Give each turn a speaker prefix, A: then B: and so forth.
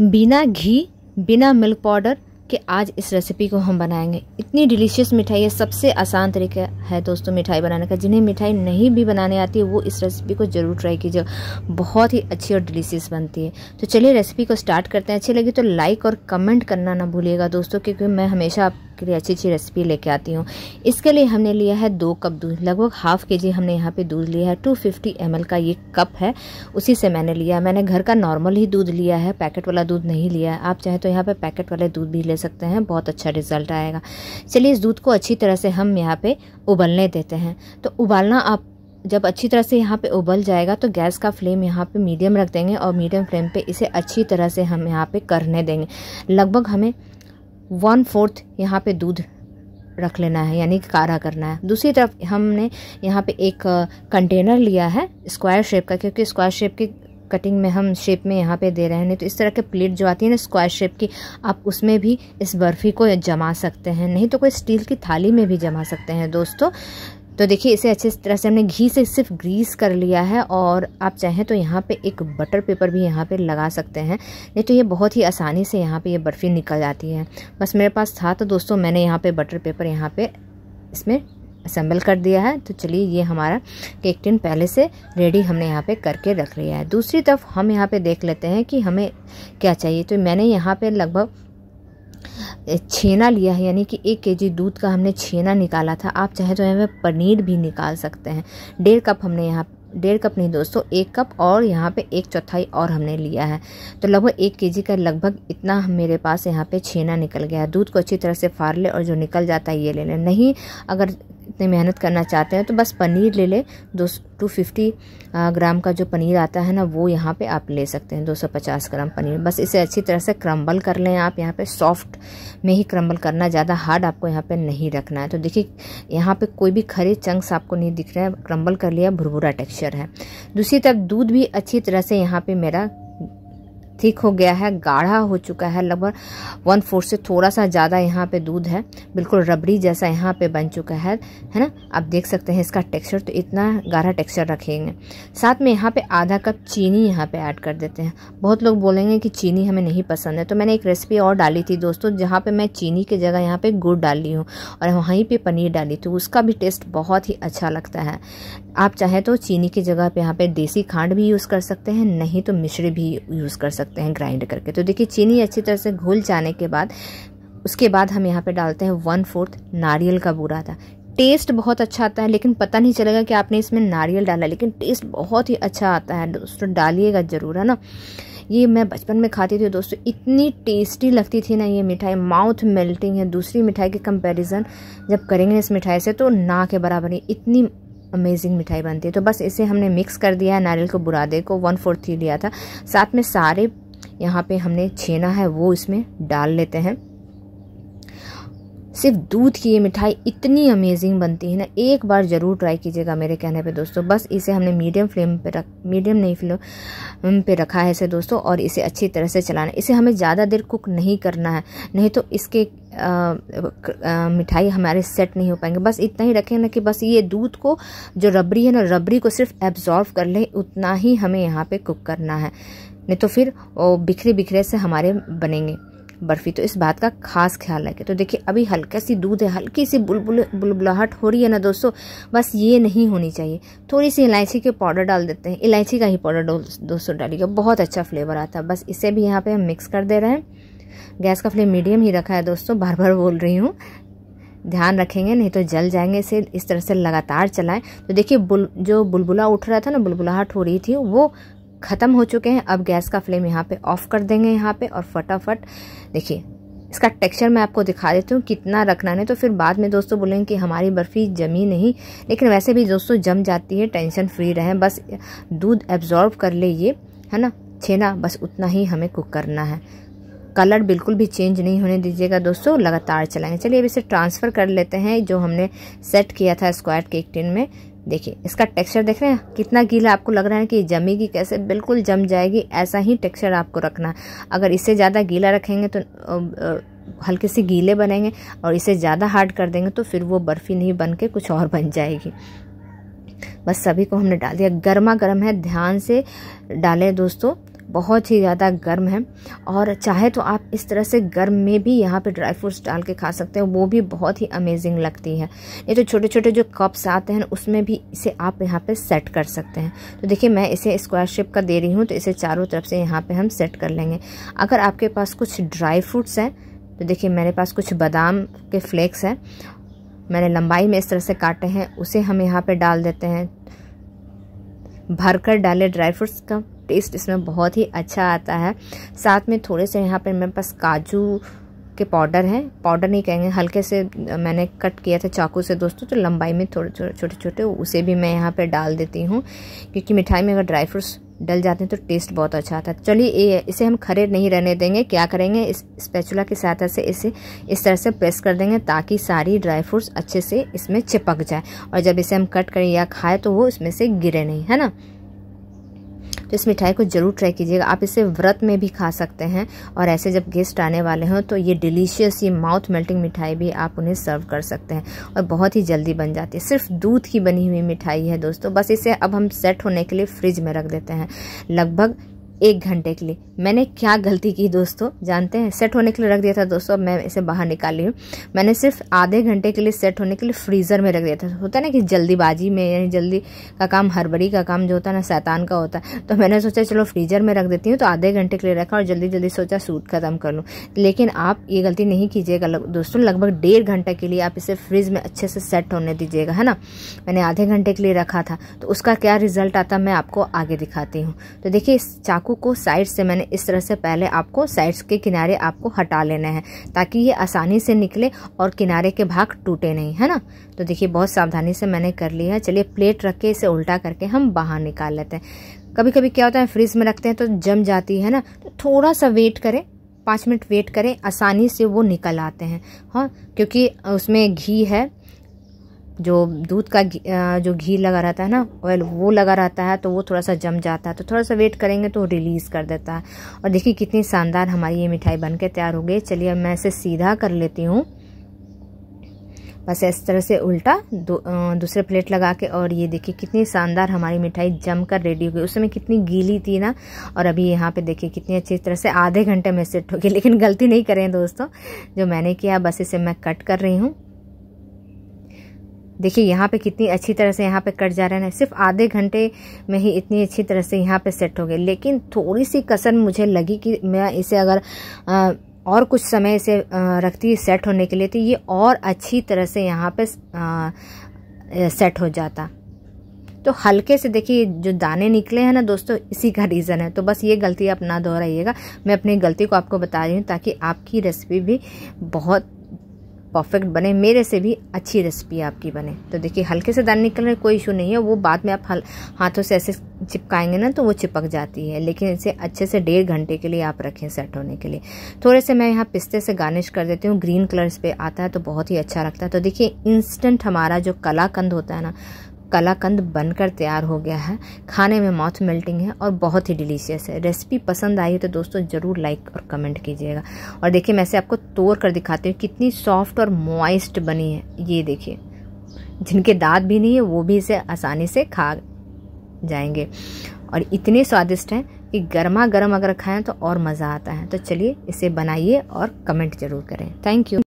A: बिना घी बिना milk powder के आज इस रेसिपी को हम बनाएंगे इतनी डिलीशियस मिठाई है सबसे आसान तरीका है दोस्तों मिठाई बनाने का जिन्हें मिठाई नहीं भी बनाने आती है वो इस रेसिपी को ज़रूर ट्राई कीजिए बहुत ही अच्छी और डिलीशियस बनती है तो चलिए रेसिपी को स्टार्ट करते हैं अच्छी लगी तो लाइक और कमेंट करना ना भूलिएगा दोस्तों क्योंकि मैं हमेशा आप आपके लिए अच्छी अच्छी रेसिपी लेके आती हूँ इसके लिए हमने लिया है दो कप दूध लगभग हाफ के जी हमने यहाँ पे दूध लिया है टू फिफ्टी का ये कप है उसी से मैंने लिया मैंने घर का नॉर्मल ही दूध लिया है पैकेट वाला दूध नहीं लिया है आप चाहे तो यहाँ पर पैकेट वाले दूध भी ले सकते हैं बहुत अच्छा रिजल्ट आएगा चलिए इस दूध को अच्छी तरह से हम यहाँ पर उबलने देते हैं तो उबालना आप जब अच्छी तरह से यहाँ पे उबल जाएगा तो गैस का फ्लेम यहाँ पे मीडियम रख देंगे और मीडियम फ्लेम पे इसे अच्छी तरह से हम यहाँ पे करने देंगे लगभग हमें वन फोर्थ यहाँ पे दूध रख लेना है यानी कि काढ़ा करना है दूसरी तरफ हमने यहाँ पे एक कंटेनर लिया है स्क्वायर शेप का क्योंकि स्क्वायर शेप की कटिंग में हम शेप में यहाँ पे दे रहे हैं तो इस तरह के प्लेट जो आती है ना स्क्वायर शेप की आप उसमें भी इस बर्फ़ी को जमा सकते हैं नहीं तो कोई स्टील की थाली में भी जमा सकते हैं दोस्तों तो देखिए इसे अच्छे तरह से हमने घी से सिर्फ ग्रीस कर लिया है और आप चाहें तो यहाँ पे एक बटर पेपर भी यहाँ पे लगा सकते हैं नहीं तो ये बहुत ही आसानी से यहाँ पे ये बर्फ़ी निकल जाती है बस मेरे पास था तो दोस्तों मैंने यहाँ पे बटर पेपर यहाँ पे इसमें असम्बल कर दिया है तो चलिए ये हमारा केक टिन पहले से रेडी हमने यहाँ पे करके रख लिया है दूसरी तरफ हम यहाँ पे देख लेते हैं कि हमें क्या चाहिए तो मैंने यहाँ पे लगभग छेना लिया है यानी कि एक जी दूध का हमने छेना निकाला था आप चाहे तो हमें पनीर भी निकाल सकते हैं डेढ़ कप हमने यहाँ डेढ़ कप नहीं दोस्तों एक कप और यहाँ पे एक चौथाई और हमने लिया है तो लगभग एक केजी का लगभग इतना मेरे पास यहाँ पे छेना निकल गया है दूध को अच्छी तरह से फाड़ ले और जो निकल जाता है ये ले लें नहीं अगर इतने मेहनत करना चाहते हैं तो बस पनीर ले ले दो टू फिफ्टी ग्राम का जो पनीर आता है ना वो यहाँ पे आप ले सकते हैं 250 ग्राम पनीर बस इसे अच्छी तरह से क्रम्बल कर लें आप यहाँ पे सॉफ्ट में ही क्रम्बल करना ज़्यादा हार्ड आपको यहाँ पे नहीं रखना है तो देखिए यहाँ पे कोई भी खरे चंक्स आपको नहीं दिख रहा है क्रम्बल कर लिया भुरभुरा टेक्सचर है दूसरी तरफ दूध भी अच्छी तरह से यहाँ पर मेरा थिक हो गया है गाढ़ा हो चुका है लगभग वन फोर्थ से थोड़ा सा ज़्यादा यहाँ पे दूध है बिल्कुल रबड़ी जैसा यहाँ पे बन चुका है है ना आप देख सकते हैं इसका टेक्सचर तो इतना गाढ़ा टेक्सचर रखेंगे साथ में यहाँ पे आधा कप चीनी यहाँ पे ऐड कर देते हैं बहुत लोग बोलेंगे कि चीनी हमें नहीं पसंद है तो मैंने एक रेसिपी और डाली थी दोस्तों जहाँ पर मैं चीनी की जगह यहाँ पर गुड़ डाली हूँ और वहीं पर पनीर डाली थी उसका भी टेस्ट बहुत ही अच्छा लगता है आप चाहें तो चीनी की जगह पर यहाँ पर देसी खांड भी यूज़ कर सकते हैं नहीं तो मिश्री भी यूज़ कर सकते सकते हैं ग्राइंड करके तो देखिए चीनी अच्छी तरह से घुल जाने के बाद उसके बाद हम यहाँ पे डालते हैं वन फोर्थ नारियल का था टेस्ट बहुत अच्छा आता है लेकिन पता नहीं चलेगा कि आपने इसमें नारियल डाला लेकिन टेस्ट बहुत ही अच्छा आता है दोस्तों डालिएगा ज़रूर है ना ये मैं बचपन में खाती थी दोस्तों इतनी टेस्टी लगती थी ना ये मिठाई माउथ मेल्टिंग है दूसरी मिठाई के कंपैरिजन जब करेंगे इस मिठाई से तो ना के बराबर ही इतनी अमेजिंग मिठाई बनती है तो बस इसे हमने मिक्स कर दिया है नारियल को बुरादे को वन फोर्थ ही लिया था साथ में सारे यहाँ पे हमने छेना है वो इसमें डाल लेते हैं सिर्फ दूध की ये मिठाई इतनी अमेजिंग बनती है ना एक बार ज़रूर ट्राई कीजिएगा मेरे कहने पे दोस्तों बस इसे हमने मीडियम फ्लेम पे रख मीडियम नहीं फ्लेम um, पे रखा है इसे दोस्तों और इसे अच्छी तरह से चलाना इसे हमें ज़्यादा देर कुक नहीं करना है नहीं तो इसके मिठाई हमारे सेट नहीं हो पाएंगे बस इतना ही रखें ना कि बस ये दूध को जो रबरी है ना रबरी को सिर्फ एब्जॉर्व कर लें उतना ही हमें यहाँ पे कुक करना है नहीं तो फिर वो बिखरे बिखरे से हमारे बनेंगे बर्फ़ी तो इस बात का खास ख्याल रखें तो देखिए अभी हल्का सी दूध है हल्की सी बुलबुल बुलबुलाहट हो रही है ना दोस्तों बस ये नहीं होनी चाहिए थोड़ी सी इलायची के पाउडर डाल देते हैं इलायची का ही पाउडर दोस्तों डालिएगा बहुत अच्छा फ्लेवर आता है बस इसे भी यहाँ पर हम मिक्स कर दे रहे हैं गैस का फ्लेम मीडियम ही रखा है दोस्तों बार बार बोल रही हूँ ध्यान रखेंगे नहीं तो जल जाएंगे इसे इस तरह से लगातार चलाएं तो देखिए बुल जो बुलबुला उठ रहा था ना बुलबुलाहट हो रही थी वो ख़त्म हो चुके हैं अब गैस का फ्लेम यहाँ पे ऑफ़ कर देंगे यहाँ पे और फटाफट देखिए इसका टेक्सचर मैं आपको दिखा देती हूँ कितना रखना नहीं तो फिर बाद में दोस्तों बोलेंगे कि हमारी बर्फ़ी जमी नहीं लेकिन वैसे भी दोस्तों जम जाती है टेंशन फ्री रहें बस दूध एब्जॉर्ब कर ले ये है ना छेना बस उतना ही हमें कुक करना है कलर बिल्कुल भी चेंज नहीं होने दीजिएगा दोस्तों लगातार चलाएंगे चलिए अब इसे ट्रांसफ़र कर लेते हैं जो हमने सेट किया था स्क्वायर केक टिन में देखिए इसका टेक्सचर देख रहे हैं कितना गीला आपको लग रहा है कि जमेगी कैसे बिल्कुल जम जाएगी ऐसा ही टेक्सचर आपको रखना अगर इससे ज़्यादा गीला रखेंगे तो हल्के से गीले बनेंगे और इसे ज़्यादा हार्ड कर देंगे तो फिर वो बर्फ़ी नहीं बन के कुछ और बन जाएगी बस सभी को हमने डाल दिया गर्मा गर्म है ध्यान से डालें दोस्तों बहुत ही ज़्यादा गर्म है और चाहे तो आप इस तरह से गर्म में भी यहाँ पे ड्राई फ्रूट्स डाल के खा सकते हो वो भी बहुत ही अमेजिंग लगती है ये तो छोटे छोटे जो कप्स आते हैं उसमें भी इसे आप यहाँ पे सेट कर सकते हैं तो देखिए मैं इसे स्क्वायर शेप का दे रही हूँ तो इसे चारों तरफ से यहाँ पर हम सेट कर लेंगे अगर आपके पास कुछ ड्राई फ्रूट्स हैं तो देखिए मेरे पास कुछ बादाम के फ्लेक्स हैं मैंने लंबाई में इस तरह से काटे हैं उसे हम यहाँ पर डाल देते हैं भरकर डाले ड्राई फ्रूट्स का टेस्ट इसमें बहुत ही अच्छा आता है साथ में थोड़े से यहाँ पर मेरे पास काजू के पाउडर हैं पाउडर नहीं कहेंगे हल्के से मैंने कट किया था चाकू से दोस्तों तो लंबाई में थोड़े थोड़े छोटे छोटे उसे भी मैं यहाँ पर डाल देती हूँ क्योंकि मिठाई में अगर ड्राई फ्रूट्स डल जाते हैं तो टेस्ट बहुत अच्छा आता है चलिए इसे हम खड़े नहीं रहने देंगे क्या करेंगे इस स्पैचुला की सहायता से इसे इस तरह से प्रेस कर देंगे ताकि सारी ड्राई फ्रूट्स अच्छे से इसमें चिपक जाए और जब इसे हम कट करें या खाएँ तो वो इसमें से गिरे नहीं है ना तो इस मिठाई को ज़रूर ट्राई कीजिएगा आप इसे व्रत में भी खा सकते हैं और ऐसे जब गेस्ट आने वाले हों तो ये डिलीशियस ये माउथ मेल्टिंग मिठाई भी आप उन्हें सर्व कर सकते हैं और बहुत ही जल्दी बन जाती है सिर्फ दूध की बनी हुई मिठाई है दोस्तों बस इसे अब हम सेट होने के लिए फ्रिज में रख देते हैं लगभग एक घंटे के लिए मैंने क्या गलती की दोस्तों जानते हैं सेट होने के लिए रख दिया था दोस्तों अब मैं इसे बाहर निकाली हूँ मैंने सिर्फ आधे घंटे के लिए सेट होने के लिए फ्रीज़र में रख दिया था होता है ना कि जल्दीबाजी में यानी जल्दी का काम हरबड़ी का काम जो होता है ना शैतान का होता है तो मैंने सोचा चलो फ्रीज़र में रख देती हूँ तो आधे घंटे के लिए रखा और जल्दी जल्दी सोचा सूट ख़त्म कर लूँ लेकिन आप ये गलती नहीं कीजिएगा दोस्तों लगभग डेढ़ घंटे के लिए आप इसे फ्रिज में अच्छे से सेट होने दीजिएगा है ना मैंने आधे घंटे के लिए रखा था तो उसका क्या रिजल्ट आता मैं आपको आगे दिखाती हूँ तो देखिए इस चाकू चाकू को साइड से मैंने इस तरह से पहले आपको साइड्स के किनारे आपको हटा लेना है ताकि ये आसानी से निकले और किनारे के भाग टूटे नहीं है ना तो देखिए बहुत सावधानी से मैंने कर लिया है चलिए प्लेट रख के इसे उल्टा करके हम बाहर निकाल लेते हैं कभी कभी क्या होता है फ्रिज में रखते हैं तो जम जाती है ना तो थोड़ा सा वेट करें पाँच मिनट वेट करें आसानी से वो निकल आते हैं हाँ क्योंकि उसमें घी है जो दूध का जो घी लगा रहता है ना ऑयल वो लगा रहता है तो वो थोड़ा सा जम जाता है तो थोड़ा सा वेट करेंगे तो रिलीज़ कर देता है और देखिए कितनी शानदार हमारी ये मिठाई बनके तैयार हो गई चलिए मैं इसे सीधा कर लेती हूँ बस इस तरह से उल्टा दूसरे प्लेट लगा के और ये देखिए कितनी शानदार हमारी मिठाई जम कर रेडी हो गई उस समय कितनी गीली थी ना और अभी यहाँ पे देखिए कितनी अच्छी तरह से आधे घंटे में सेट हो गई लेकिन गलती नहीं करें दोस्तों जो मैंने किया बस इसे मैं कट कर रही हूँ देखिए यहाँ पे कितनी अच्छी तरह से यहाँ पे कट जा रहा है सिर्फ आधे घंटे में ही इतनी अच्छी तरह से यहाँ पे सेट हो गई लेकिन थोड़ी सी कसर मुझे लगी कि मैं इसे अगर आ, और कुछ समय इसे रखती सेट होने के लिए तो ये और अच्छी तरह से यहाँ पे आ, सेट हो जाता तो हल्के से देखिए जो दाने निकले हैं ना दोस्तों इसी का रीज़न है तो बस ये गलती आप ना दोहराइएगा मैं अपनी गलती को आपको बता रही हूँ ताकि आपकी रेसिपी भी बहुत परफेक्ट बने मेरे से भी अच्छी रेसिपी आपकी बने तो देखिए हल्के से दाने निकलने कोई इशू नहीं है वो बाद में आप हाथों से ऐसे चिपकाएंगे ना तो वो चिपक जाती है लेकिन इसे अच्छे से डेढ़ घंटे के लिए आप रखें सेट होने के लिए थोड़े से मैं यहाँ पिस्ते से गार्निश कर देती हूँ ग्रीन कलर पे पर आता है तो बहुत ही अच्छा लगता है तो देखिए इंस्टेंट हमारा जो कलाकंद होता है ना कलाकंद बनकर तैयार हो गया है खाने में माउथ मेल्टिंग है और बहुत ही डिलीशियस है रेसिपी पसंद आई है तो दोस्तों ज़रूर लाइक और कमेंट कीजिएगा और देखिए मैं इसे आपको तोड़ कर दिखाती हूँ कितनी सॉफ्ट और मॉइस्ट बनी है ये देखिए जिनके दाँत भी नहीं है वो भी इसे आसानी से खा जाएंगे और इतने स्वादिष्ट हैं कि गर्मा गर्म अगर खाएं तो और मज़ा आता है तो चलिए इसे बनाइए और कमेंट ज़रूर करें थैंक यू